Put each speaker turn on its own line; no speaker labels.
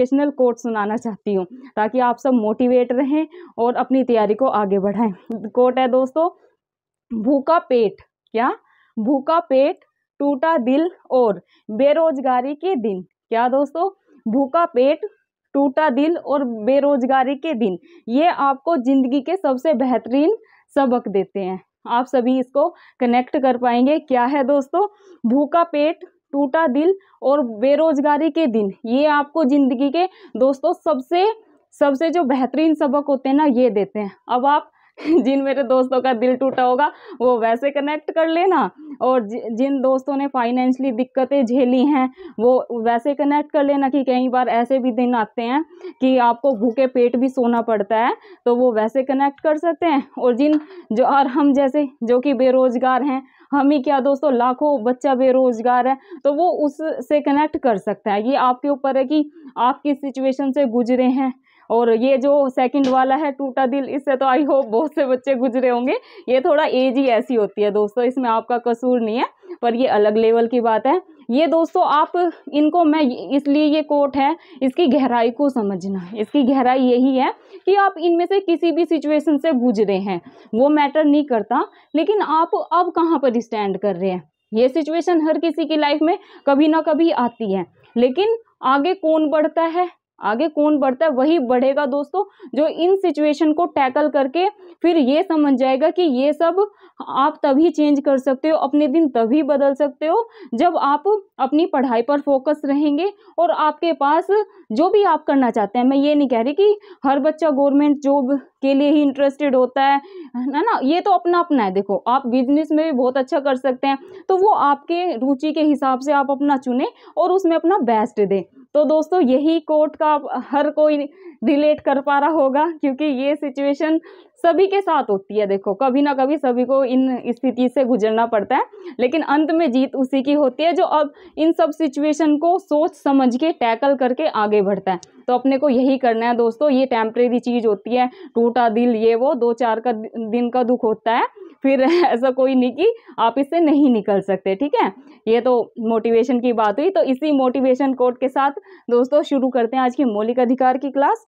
motivational quote सुनाना चाहती हूँ ताकि आप सब मोटिवेट रहें और अपनी तैयारी को आगे बढ़ाएं कोट है दोस्तों भूखा पेट क्या भूखा पेट टूटा दिल और बेरोजगारी के दिन क्या दोस्तों भूखा पेट टूटा दिल और बेरोजगारी के दिन ये आपको ज़िंदगी के सबसे बेहतरीन सबक देते हैं आप सभी इसको कनेक्ट कर पाएंगे क्या है दोस्तों भूखा पेट टूटा दिल और बेरोजगारी के दिन ये आपको ज़िंदगी के दोस्तों सबसे सबसे जो बेहतरीन सबक होते हैं ना ये देते हैं अब आप जिन मेरे दोस्तों का दिल टूटा होगा वो वैसे कनेक्ट कर लेना और जिन दोस्तों ने फाइनेंशली दिक्कतें झेली हैं वो वैसे कनेक्ट कर लेना कि कई बार ऐसे भी दिन आते हैं कि आपको भूखे पेट भी सोना पड़ता है तो वो वैसे कनेक्ट कर सकते हैं और जिन जो और हम जैसे जो कि बेरोज़गार हैं हम ही क्या दोस्तों लाखों बच्चा बेरोजगार है तो वो उससे कनेक्ट कर सकता है ये आपके ऊपर है कि आप किस सिचुएशन से गुजरे हैं और ये जो सेकंड वाला है टूटा दिल इससे तो आई होप बहुत से बच्चे गुजरे होंगे ये थोड़ा एज ही ऐसी होती है दोस्तों इसमें आपका कसूर नहीं है पर ये अलग लेवल की बात है ये दोस्तों आप इनको मैं इसलिए ये कोट है इसकी गहराई को समझना इसकी गहराई यही है कि आप इनमें से किसी भी सिचुएशन से गुजरे हैं वो मैटर नहीं करता लेकिन आप अब कहाँ पर स्टैंड कर रहे हैं ये सिचुएशन हर किसी की लाइफ में कभी ना कभी आती है लेकिन आगे कौन बढ़ता है आगे कौन बढ़ता है वही बढ़ेगा दोस्तों जो इन सिचुएशन को टैकल करके फिर ये समझ जाएगा कि ये सब आप तभी चेंज कर सकते हो अपने दिन तभी बदल सकते हो जब आप अपनी पढ़ाई पर फोकस रहेंगे और आपके पास जो भी आप करना चाहते हैं मैं ये नहीं कह रही कि हर बच्चा गवर्नमेंट जॉब के लिए ही इंटरेस्टेड होता है ना ना ये तो अपना अपना है देखो आप बिजनेस में भी बहुत अच्छा कर सकते हैं तो वो आपके रुचि के हिसाब से आप अपना चुने और उसमें अपना बेस्ट दें तो दोस्तों यही कोर्ट का हर कोई रिलेट कर पा रहा होगा क्योंकि ये सिचुएशन सभी के साथ होती है देखो कभी ना कभी सभी को इन स्थिति से गुजरना पड़ता है लेकिन अंत में जीत उसी की होती है जो अब इन सब सिचुएशन को सोच समझ के टैकल करके आगे बढ़ता है तो अपने को यही करना है दोस्तों ये टेम्प्रेरी चीज़ होती है टूटा दिल ये वो दो चार का दिन का दुख होता है फिर ऐसा कोई नहीं कि आप इससे नहीं निकल सकते ठीक है ये तो मोटिवेशन की बात हुई तो इसी मोटिवेशन कोड के साथ दोस्तों शुरू करते हैं आज की मौलिक अधिकार की क्लास